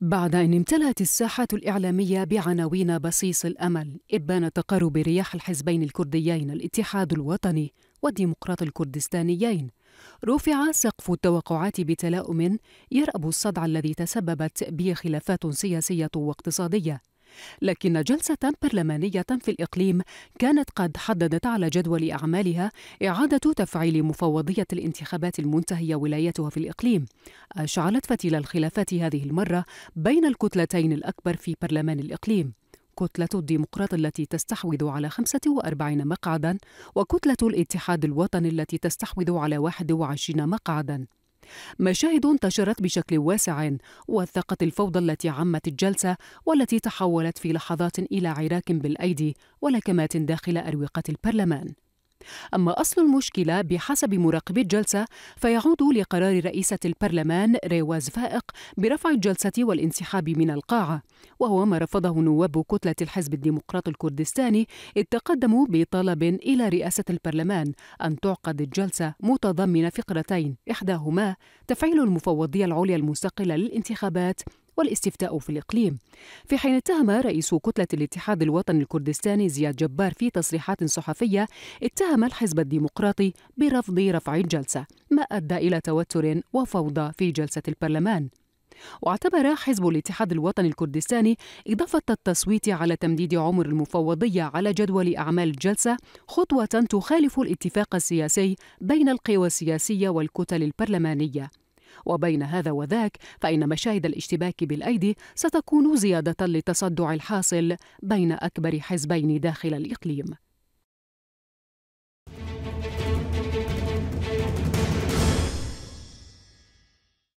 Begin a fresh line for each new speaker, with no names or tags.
بعد أن امتلأت الساحة الإعلامية بعناوين بصيص الأمل إبان تقارب رياح الحزبين الكرديين الاتحاد الوطني والديمقراط الكردستانيين رفع سقف التوقعات بتلاؤم يرأب الصدع الذي تسببت به خلافات سياسية واقتصادية لكن جلسة برلمانية في الإقليم كانت قد حددت على جدول أعمالها إعادة تفعيل مفوضية الانتخابات المنتهية ولايتها في الإقليم أشعلت فتيل الخلافات هذه المرة بين الكتلتين الأكبر في برلمان الإقليم كتلة الديمقراط التي تستحوذ على 45 مقعدا وكتلة الاتحاد الوطني التي تستحوذ على 21 مقعدا مشاهد انتشرت بشكل واسع وثقت الفوضى التي عمت الجلسة والتي تحولت في لحظات إلى عراك بالأيدي ولكمات داخل أروقة البرلمان أما أصل المشكلة بحسب مراقبي الجلسة فيعود لقرار رئيسة البرلمان ريواز فائق برفع الجلسة والانسحاب من القاعة وهو ما رفضه نواب كتلة الحزب الديمقراطي الكردستاني إذ تقدموا بطلب إلى رئاسة البرلمان أن تعقد الجلسة متضمنة فقرتين إحداهما تفعيل المفوضية العليا المستقلة للانتخابات والاستفتاء في الإقليم في حين اتهم رئيس كتلة الاتحاد الوطني الكردستاني زياد جبار في تصريحات صحفية اتهم الحزب الديمقراطي برفض رفع الجلسة ما أدى إلى توتر وفوضى في جلسة البرلمان واعتبر حزب الاتحاد الوطني الكردستاني إضافة التصويت على تمديد عمر المفوضية على جدول أعمال الجلسة خطوة تخالف الاتفاق السياسي بين القوى السياسية والكتل البرلمانية وبين هذا وذاك فإن مشاهد الاشتباك بالأيدي ستكون زيادة للتصدع الحاصل بين أكبر حزبين داخل الإقليم